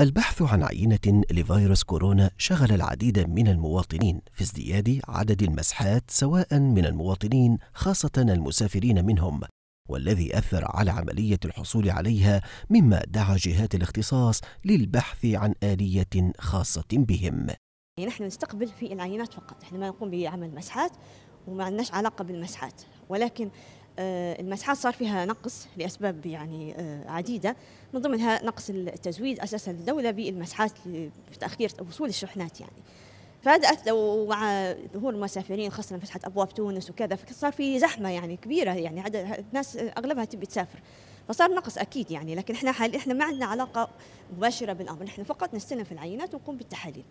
البحث عن عينة لفيروس كورونا شغل العديد من المواطنين في ازدياد عدد المسحات سواء من المواطنين خاصة المسافرين منهم والذي أثر على عملية الحصول عليها مما دعا جهات الاختصاص للبحث عن آلية خاصة بهم إيه، نحن نستقبل في العينات فقط نحن ما نقوم بعمل مسحات وما عندناش علاقة بالمسحات ولكن آه، المساحات صار فيها نقص لاسباب يعني آه، عديده من ضمنها نقص التزويد اساسا الدوله بالمساحات لتاخير وصول الشحنات يعني فهذا اثر ومع ظهور المسافرين خاصه فتحت ابواب تونس وكذا فصار في زحمه يعني كبيره يعني عدد الناس اغلبها تبي تسافر فصار نقص اكيد يعني لكن احنا حال احنا ما عندنا علاقه مباشره بالامر احنا فقط نستلم في العينات ونقوم بالتحاليل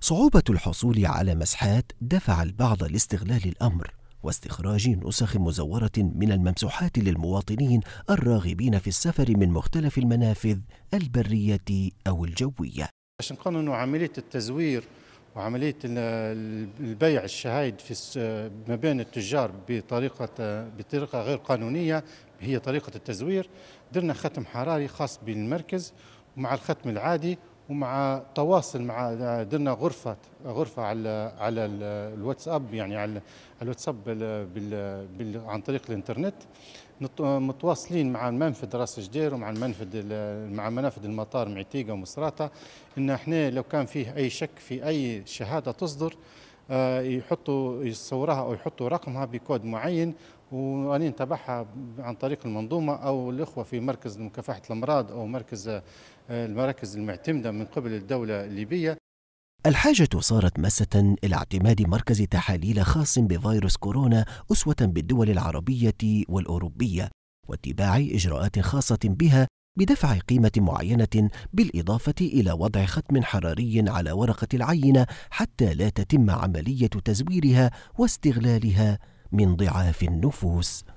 صعوبه الحصول على مسحات دفع البعض لاستغلال الامر واستخراج نسخ مزورة من الممسوحات للمواطنين الراغبين في السفر من مختلف المنافذ البرية أو الجوية عشان نقننوا عملية التزوير وعملية البيع الشهايد في ما بين التجار بطريقة بطريقة غير قانونية هي طريقة التزوير درنا ختم حراري خاص بالمركز ومع الختم العادي ومع تواصل مع درنا غرفه غرفه على على الواتساب يعني على الواتساب عن طريق الانترنت متواصلين مع المنفذ راس جدير ومع المنفذ مع منافذ المطار معتيقه ومصراته ان احنا لو كان فيه اي شك في اي شهاده تصدر آه، يحطوا يصورها او يحطوا رقمها بكود معين واني نتبعها عن طريق المنظومه او الاخوه في مركز مكافحه الامراض او مركز آه، المراكز المعتمده من قبل الدوله الليبيه الحاجة صارت مسة إلى اعتماد مركز تحاليل خاص بفيروس كورونا أسوة بالدول العربية والأوروبية واتباع إجراءات خاصة بها بدفع قيمة معينة بالإضافة إلى وضع ختم حراري على ورقة العينة حتى لا تتم عملية تزويرها واستغلالها من ضعاف النفوس